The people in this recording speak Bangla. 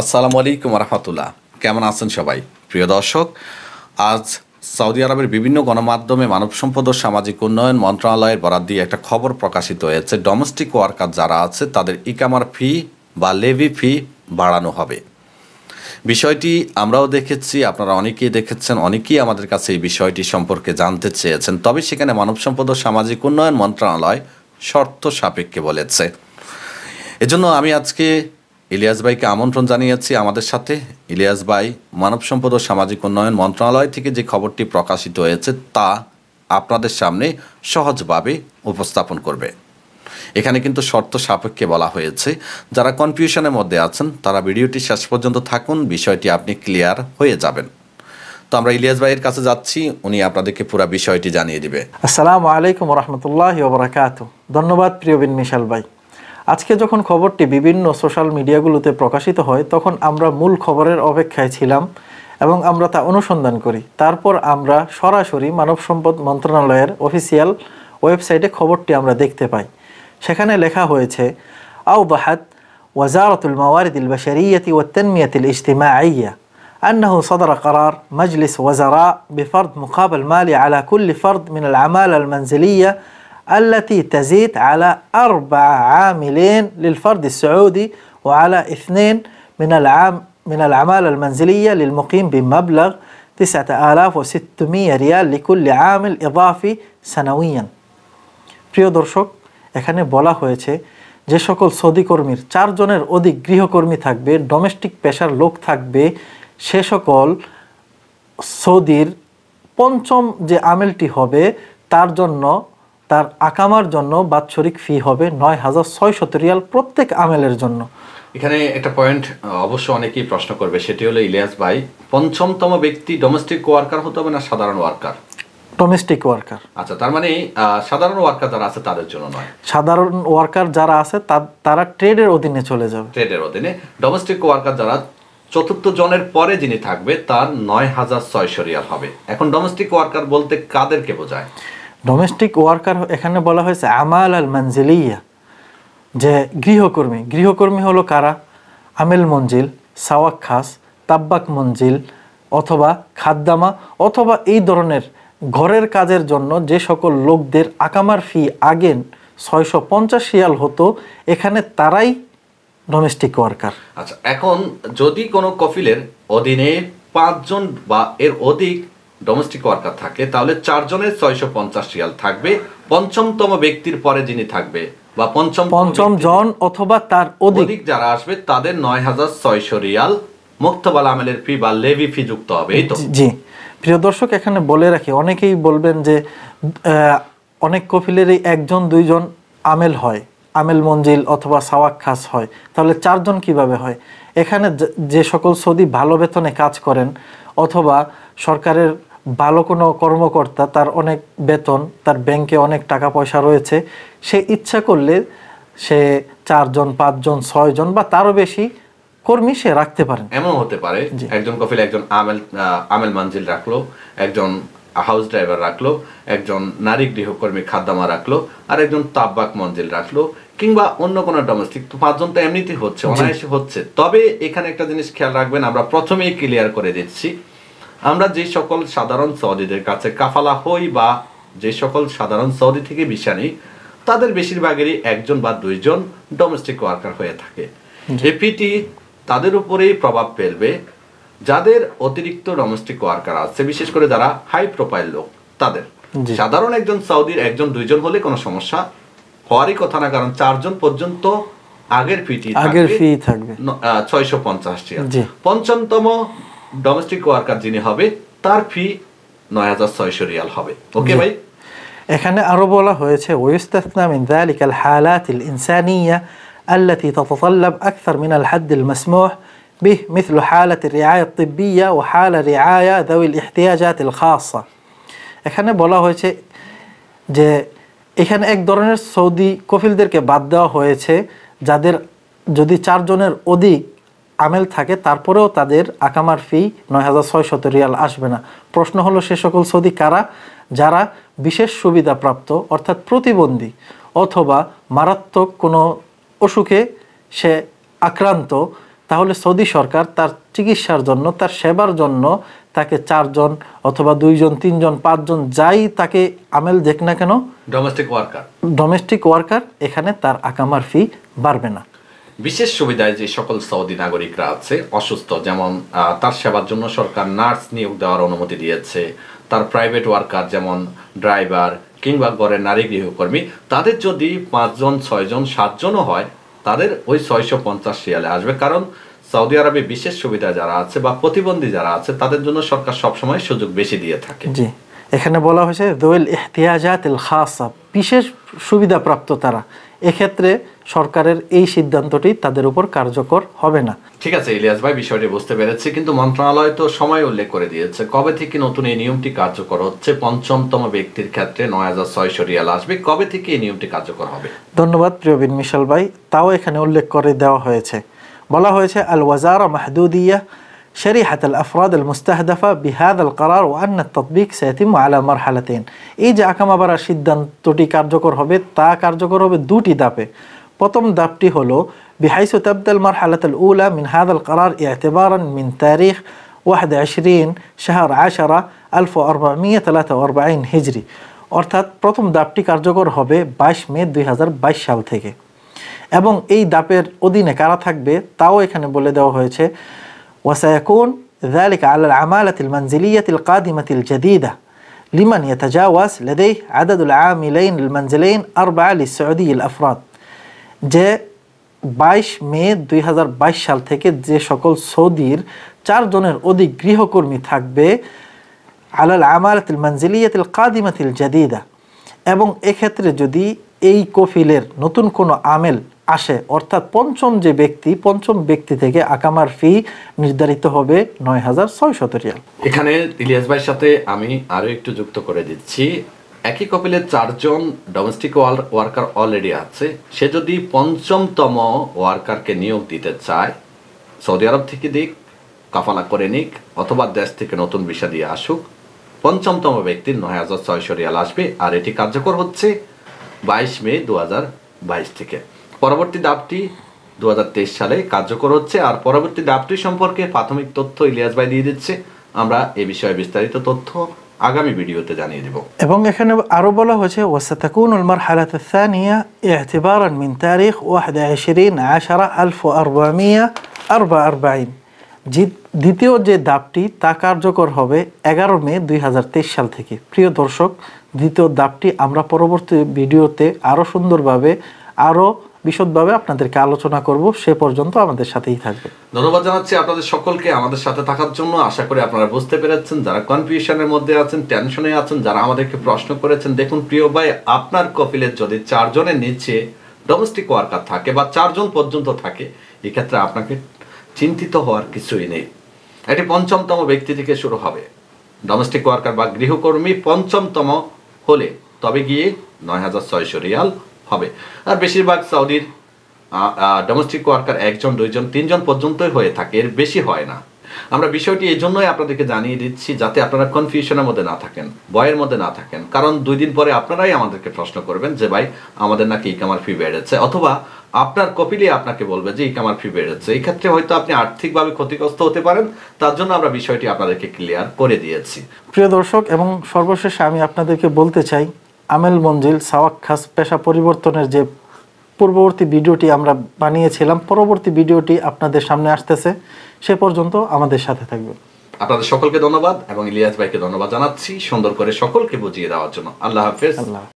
আসসালামু আলাইকুম রহমতুল্লাহ কেমন আছেন সবাই প্রিয় দর্শক আজ সৌদি আরবের বিভিন্ন গণমাধ্যমে মানব সম্পদ ও সামাজিক উন্নয়ন মন্ত্রণালয়ের বরাদ দিয়ে একটা খবর প্রকাশিত হয়েছে ডোমেস্টিক ওয়ার্কার যারা আছে তাদের ইকামার ফি বা লেভি ফি বাড়ানো হবে বিষয়টি আমরাও দেখেছি আপনারা অনেকেই দেখেছেন অনেকেই আমাদের কাছে এই বিষয়টি সম্পর্কে জানতে চেয়েছেন তবে সেখানে মানব সম্পদ ও সামাজিক উন্নয়ন মন্ত্রণালয় শর্ত সাপেক্ষে বলেছে এজন্য আমি আজকে ইলিয়াস ভাইকে আমন্ত্রণ জানিয়েছি আমাদের সাথে ইলিয়াস ভাই মানব সম্পদ ও সামাজিক উন্নয়ন মন্ত্রণালয় থেকে যে খবরটি প্রকাশিত হয়েছে তা আপনাদের সামনে সহজভাবে উপস্থাপন করবে এখানে কিন্তু শর্ত সাপেক্ষে বলা হয়েছে যারা কনফিউশনের মধ্যে আছেন তারা ভিডিওটি শেষ পর্যন্ত থাকুন বিষয়টি আপনি ক্লিয়ার হয়ে যাবেন তো আমরা ইলিয়াস ভাইয়ের কাছে যাচ্ছি উনি আপনাদেরকে পুরো বিষয়টি জানিয়ে দিবে আসসালামু আলাইকুম রহমতুল্লাহ ধন্যবাদ ধন্যবাদ বিন মিশাল ভাই আজকে যখন খবরটি বিভিন্ন সোশ্যাল মিডিয়াগুলোতে প্রকাশিত হয় তখন আমরা মূল খবরের অপেক্ষায় ছিলাম এবং আমরা তা অনুসন্ধান করি তারপর আমরা সরাসরি মানব সম্পদ মন্ত্রণালয়ের অফিসিয়াল ওয়েবসাইটে খবরটি আমরা দেখতে পাই সেখানে লেখা হয়েছে আউ বাহাদ ওয়াজারতুল মাওয়ারিদিল বাশারিয়াতি ওয়াত্তানমিয়াতিল আইয়া أنه صدر قرار مجلس وزراء بفرض مقابل مالي على كل فرد من العمالة المنزلية التي تزيد على أربع عاملين للفرد السعودي وعلى اثنين من العام من العمالة المنزلية للمقيم بمبلغ 9600 ريال لكل عامل إضافي سنويا প্রিয় দর্শক এখানে বলা হয়েছে যে সকল সৌদি কর্মীর চারজনের অধিক গৃহকর্মী থাকবে ডোমেস্টিক পেশার লোক থাকবে সে সকল সৌদির পঞ্চম যে আমেলটি হবে তার জন্য তার আকামার জন্য বাৎসরিক ফি হবে নয় হাজার ছয়শত রিয়াল প্রত্যেক আমেলের জন্য এখানে একটা পয়েন্ট অবশ্য অনেকেই প্রশ্ন করবে সেটি হলো ইলিয়াস ভাই পঞ্চমতম ব্যক্তি ডোমেস্টিক ওয়ার্কার হতে হবে না সাধারণ ওয়ার্কার ডোমেস্টিক ওয়ার্কার আচ্ছা তার মানে সাধারণ ওয়ার্কার যারা আছে তাদের জন্য নয় সাধারণ ওয়ার্কার যারা আছে তারা ট্রেডের অধীনে চলে যাবে ট্রেডের অধীনে ডোমেস্টিক ওয়ার্কার যারা চতুর্থ জনের পরে যিনি থাকবে তার নয় হাজার ছয়শ রিয়াল হবে এখন ডোমেস্টিক ওয়ার্কার বলতে কাদেরকে বোঝায় ডোমেস্টিক ওয়ার্কার এখানে বলা হয়েছে আমাল আল মঞ্জিলিয়া যে গৃহকর্মী গৃহকর্মী হলো কারা আমেল মঞ্জিল সাওয়াক খাস তাব্বাক মঞ্জিল অথবা খাদ্দামা অথবা এই ধরনের ঘরের কাজের জন্য যে সকল লোকদের আকামার ফি আগেন ছয়শো পঞ্চাশ শিয়াল হতো এখানে তারাই ডোমেস্টিক ওয়ার্কার আচ্ছা এখন যদি কোনো কফিলের অধীনে পাঁচজন বা এর অধিক ডোমেস্টিক ওয়ার্কার থাকে তাহলে চারজনের ছয়শো পঞ্চাশ রিয়াল থাকবে পঞ্চমতম ব্যক্তির পরে যিনি থাকবে বা পঞ্চম পঞ্চম জন অথবা তার অধিক যারা আসবে তাদের নয় হাজার ছয়শো রিয়াল মুক্তবাল আমেলের ফি বা লেভি ফি যুক্ত হবে এই তো জি প্রিয় দর্শক এখানে বলে রাখি অনেকেই বলবেন যে অনেক কফিলেরই একজন দুইজন আমেল হয় আমেল মঞ্জিল অথবা সাওয়াক খাস হয় তাহলে চারজন কিভাবে হয় এখানে যে সকল সৌদি ভালো বেতনে কাজ করেন অথবা সরকারের ভালো কোনো কর্মকর্তা তার অনেক বেতন তার ব্যাংকে অনেক টাকা পয়সা রয়েছে সে ইচ্ছা করলে সে চারজন পাঁচজন ছয়জন বা তারও বেশি কর্মী সে রাখতে পারে এমন হতে পারে একজন কফিল একজন আমেল আমেল মানজিল রাখলো একজন হাউস ড্রাইভার রাখলো একজন নারী গৃহকর্মী খাদ্দামা রাখলো আর একজন তাব্বাক মঞ্জিল রাখলো কিংবা অন্য কোনো ডোমেস্টিক তো পাঁচজন তো এমনিতেই হচ্ছে অনায়াসে হচ্ছে তবে এখানে একটা জিনিস খেয়াল রাখবেন আমরা প্রথমেই ক্লিয়ার করে দিচ্ছি আমরা যে সকল সাধারণ সৌদিদের কাছে কাফালা হই বা যে সকল সাধারণ সৌদি থেকে ভিসা নিই তাদের বেশিরভাগেরই একজন বা দুইজন ডোমেস্টিক ওয়ার্কার হয়ে থাকে এপিটি তাদের উপরেই প্রভাব ফেলবে যাদের অতিরিক্ত ডোমেস্টিক ওয়ার্কার আছে বিশেষ করে যারা হাই প্রোফাইল লোক তাদের সাধারণ একজন সৌদির একজন দুইজন হলে কোনো সমস্যা হওয়ারই কথা না কারণ চারজন পর্যন্ত আগের ফিটি আগের ফি থাকবে ছয়শো পঞ্চাশটি পঞ্চমতম ডোমেস্টিক ওয়ার্কার যিনি হবে তার ফি নয় হাজার ছয়শো রিয়াল হবে ওকে ভাই এখানে আরো বলা হয়েছে ওয়ুস্তাসনা মিন ذلك الحالات الإنسانية التي تتطلب أكثر من الحد المسموح به مثل حالة الرعاية الطبية وحالة رعاية ذوي الاحتياجات খাসা এখানে বলা হয়েছে যে এখানে এক ধরনের সৌদি কফিলদেরকে বাদ দেওয়া হয়েছে যাদের যদি চারজনের অধিক আমেল থাকে তারপরেও তাদের আকামার ফি নয় হাজার ছয়শত রিয়াল আসবে না প্রশ্ন হলো সে সকল সৌদি কারা যারা বিশেষ সুবিধাপ্রাপ্ত অর্থাৎ প্রতিবন্ধী অথবা মারাত্মক কোনো অসুখে সে আক্রান্ত তাহলে সৌদি সরকার তার চিকিৎসার জন্য তার সেবার জন্য তাকে চারজন অথবা দুইজন তিনজন পাঁচজন যাই তাকে আমেল দেখ না কেন ডোমেস্টিক ওয়ার্কার ডোমেস্টিক ওয়ার্কার এখানে তার আকামার ফি বাড়বে না বিশেষ সুবিধায় যে সকল সৌদি নাগরিকরা আছে অসুস্থ যেমন তার সেবার জন্য সরকার নার্স নিয়োগ দেওয়ার অনুমতি দিয়েছে তার প্রাইভেট ওয়ার্কার যেমন ড্রাইভার কিংবা ঘরের নারী গৃহকর্মী তাদের যদি পাঁচজন ছয়জন সাতজনও হয় তাদের ওই ছয়শো পঞ্চাশ রিয়ালে আসবে কারণ সৌদি আরবে বিশেষ সুবিধা যারা আছে বা প্রতিবন্ধী যারা আছে তাদের জন্য সরকার সবসময় সুযোগ বেশি দিয়ে থাকে জি এখানে বলা হয়েছে দোয়েল ইহতিয়াজাত খাসাব বিশেষ সুবিধাপ্রাপ্ত তারা এক্ষেত্রে সরকারের এই সিদ্ধান্তটি তাদের উপর কার্যকর হবে না ঠিক আছে ইলিয়াস ভাই বিষয়টি বুঝতে পেরেছি কিন্তু মন্ত্রণালয় তো সময় উল্লেখ করে দিয়েছে কবে থেকে নতুন এই নিয়মটি কার্যকর হচ্ছে পঞ্চমতম ব্যক্তির ক্ষেত্রে নয় হাজার ছয়শো রিয়াল আসবে কবে থেকে এই নিয়মটি কার্যকর হবে ধন্যবাদ প্রিয়বিন মিশাল ভাই তাও এখানে উল্লেখ করে দেওয়া হয়েছে বলা হয়েছে আল ওয়াজারা মাহদুদিয়া شريحة الأفراد المستهدفة بهذا القرار وأن التطبيق سيتم على مرحلتين إي এই যে আকামাবারা সিদ্ধান্তটি কার্যকর হবে তা কার্যকর হবে دوتي دابي بطم دابتي হলো بحيث تبدأ المرحلة الأولى من هذا القرار اعتبارا من تاريخ 21 شهر 10 1443 হিজরি অর্থাৎ প্রথম ধাপটি কার্যকর হবে 22 মে দুই সাল থেকে এবং এই দাপের অধীনে কারা থাকবে তাও এখানে বলে দেওয়া হয়েছে وسيكون ذلك على العمالة المنزلية القادمة الجديدة لمن يتجاوز لديه عدد العاملين المنزلين أربعة للسعودي الأفراد যে বাইশ মে দুই সাল থেকে যে সকল সৌদির চারজনের অধিক গৃহকর্মী থাকবে আলাল আমারাতিল মানজিলিয়াতিল কাদিমাতিল জাদিদা এবং এক্ষেত্রে যদি এই কফিলের নতুন কোনো আমেল আসে অর্থাৎ পঞ্চম যে ব্যক্তি পঞ্চম ব্যক্তি থেকে আকামার ফি নির্ধারিত হবে নয় হাজার ছয়শত রিয়াল এখানে ইলিয়াস ভাইয়ের সাথে আমি আরও একটু যুক্ত করে দিচ্ছি একই কপিলে চারজন ডোমেস্টিক ওয়ার্কার অলরেডি আছে সে যদি পঞ্চমতম ওয়ার্কারকে নিয়োগ দিতে চায় সৌদি আরব থেকে দিক কাফালা করে নিক অথবা দেশ থেকে নতুন ভিসা দিয়ে আসুক পঞ্চমতম ব্যক্তির নয় হাজার ছয়শ রিয়াল আসবে আর এটি কার্যকর হচ্ছে বাইশ মে দু হাজার বাইশ থেকে পরবর্তী দাবটি দু সালে কার্যকর হচ্ছে আর পরবর্তী দাবটি সম্পর্কে প্রাথমিক তথ্য ইলিয়াস ভাই দিয়ে দিচ্ছে আমরা এ বিষয়ে বিস্তারিত তথ্য আগামী ভিডিওতে জানিয়ে দেব এবং এখানে আরও বলা হয়েছে ওয়াসাতাকুন উলমার হালাত الثانية اعتبارا من تاريخ 21 10 আরবাইন দ্বিতীয় যে দাবটি তা কার্যকর হবে এগারো মে দুই হাজার তেইশ সাল থেকে প্রিয় দর্শক দ্বিতীয় দাপটি আমরা পরবর্তী ভিডিওতে আরও সুন্দরভাবে আরও বিশদভাবে আপনাদেরকে আলোচনা করব সে পর্যন্ত আমাদের সাথেই থাকবে ধন্যবাদ জানাচ্ছি আপনাদের সকলকে আমাদের সাথে থাকার জন্য আশা করি আপনারা বুঝতে পেরেছেন যারা কনফিউশনের মধ্যে আছেন টেনশনে আছেন যারা আমাদেরকে প্রশ্ন করেছেন দেখুন প্রিয় ভাই আপনার কপিলের যদি চারজনের নিচে ডোমেস্টিক ওয়ার্কার থাকে বা চারজন পর্যন্ত থাকে এক্ষেত্রে আপনাকে চিন্তিত হওয়ার কিছুই নেই এটি পঞ্চমতম ব্যক্তি থেকে শুরু হবে ডোমেস্টিক ওয়ার্কার বা গৃহকর্মী পঞ্চমতম হলে তবে গিয়ে নয় হাজার ছয়শো রিয়াল হবে আর বেশিরভাগ সৌদির ডোমেস্টিক ওয়ার্কার একজন দুইজন তিনজন পর্যন্তই হয়ে থাকে এর বেশি হয় না আমরা বিষয়টি এই জন্যই আপনাদেরকে জানিয়ে দিচ্ছি যাতে আপনারা কনফিউশনের মধ্যে না থাকেন ভয়ের মধ্যে না থাকেন কারণ দুই দিন পরে আপনারাই আমাদেরকে প্রশ্ন করবেন যে ভাই আমাদের নাকি ইকামার ফি বেড়েছে অথবা আপনার কপিলে আপনাকে বলবে যে ইকামার ফি বেড়েছে এই ক্ষেত্রে হয়তো আপনি আর্থিকভাবে ক্ষতিগ্রস্ত হতে পারেন তার জন্য আমরা বিষয়টি আপনাদেরকে ক্লিয়ার করে দিয়েছি প্রিয় দর্শক এবং সর্বশেষে আমি আপনাদেরকে বলতে চাই আমেল মঞ্জিল খাস পেশা পরিবর্তনের যে পূর্ববর্তী ভিডিওটি আমরা বানিয়েছিলাম পরবর্তী ভিডিওটি আপনাদের সামনে আসতেছে সে পর্যন্ত আমাদের সাথে থাকবেন আপনাদের সকলকে ধন্যবাদ এবং ইলিয়াস ভাইকে ধন্যবাদ জানাচ্ছি সুন্দর করে সকলকে বুঝিয়ে দেওয়ার জন্য আল্লাহ হাফেজ আল্লাহ